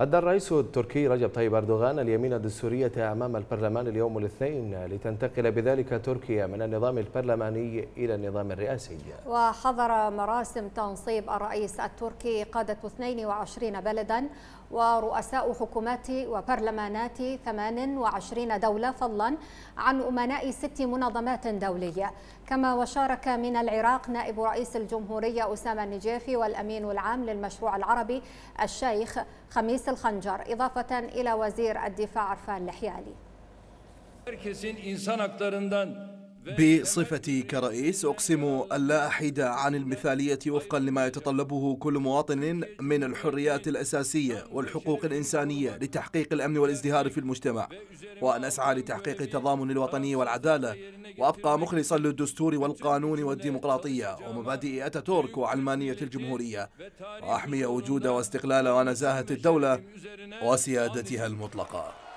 أدى الرئيس التركي رجب طيب أردوغان اليمين الدستورية أمام البرلمان اليوم الاثنين لتنتقل بذلك تركيا من النظام البرلماني إلى النظام الرئاسي وحضر مراسم تنصيب الرئيس التركي قادة 22 بلدا ورؤساء حكومات وبرلمانات 28 دولة فضلا عن أمناء ست منظمات دولية كما وشارك من العراق نائب رئيس الجمهورية أسامة النجافي والأمين العام للمشروع العربي الشيخ خميس الخنجر إضافة إلى وزير الدفاع عرفان لحيالي. Herkesin insan haklarından بصفتي كرئيس أقسم ألا أحيد عن المثالية وفقا لما يتطلبه كل مواطن من الحريات الأساسية والحقوق الإنسانية لتحقيق الأمن والازدهار في المجتمع وأن أسعى لتحقيق التضامن الوطني والعدالة وأبقى مخلصا للدستور والقانون والديمقراطية ومبادئ أتاتورك وعلمانية الجمهورية وأحمي وجود واستقلال ونزاهة الدولة وسيادتها المطلقة